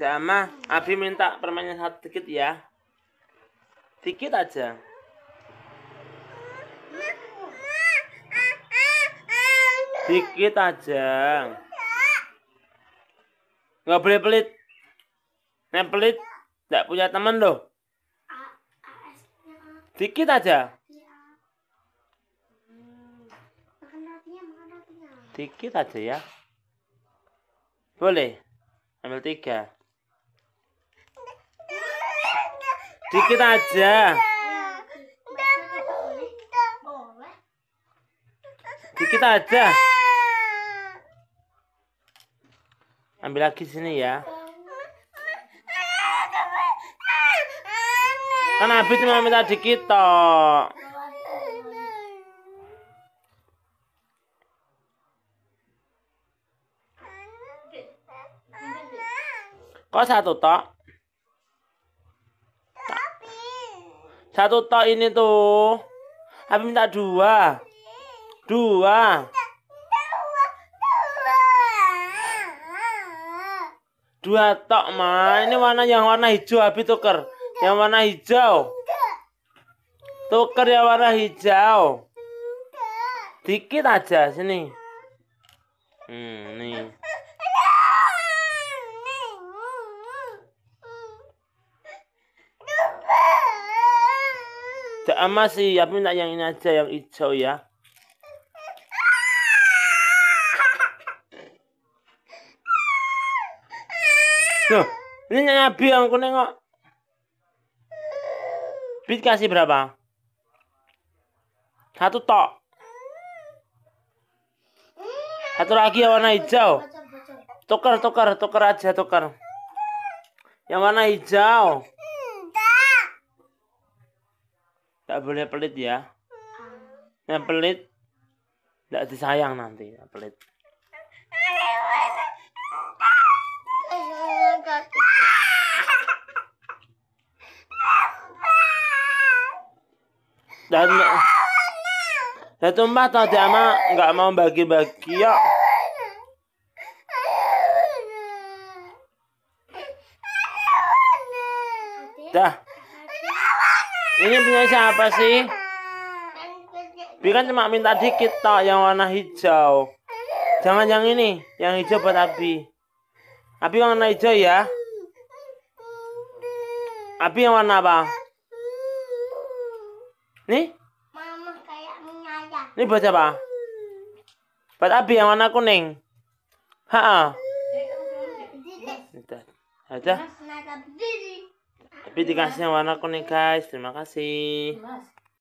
Dama, Abi minta permainan satu dikit ya. Dikit aja. Dikit aja. Nggak boleh pelit. Nek pelit, nggak punya teman loh. Dikit aja. Dikit aja ya. Boleh. Ambil tiga. Dikit aja. Dikit aja. Ambil lagi sini ya. Kan habis cuma minta dikit toh. Kok satu toh Satu tok ini tuh. Abi minta dua. Dua. Dua tok, Ma. Ini warna yang warna hijau Abi tuker. Yang warna hijau. Tuker yang warna hijau. Dikit aja sini. Hmm, nih. Tak amat sih, ya minta yang ini aja yang hijau ya. Tuh, ini Nabi yang aku nengok. Bit kasih berapa? Satu tok. Satu lagi yang warna hijau. Tukar, tukar, tukar aja, tukar. Yang warna hijau. Tak boleh pelit ya. Ah. Yang pelit tidak disayang nanti, yang pelit. Dan dan tumpah tau dia mah nggak mau bagi-bagi ya. Dah. Ini punya siapa sih? kan cuma minta dikit tak yang warna hijau. Jangan yang ini, yang hijau buat Abi. Abi warna hijau ya. Abi yang warna apa? Nih? Mama kayak Ini buat siapa? Buat Abi yang warna kuning. Ha. -ha. Aja. Tapi dikasihnya warna kuning guys. Terima kasih.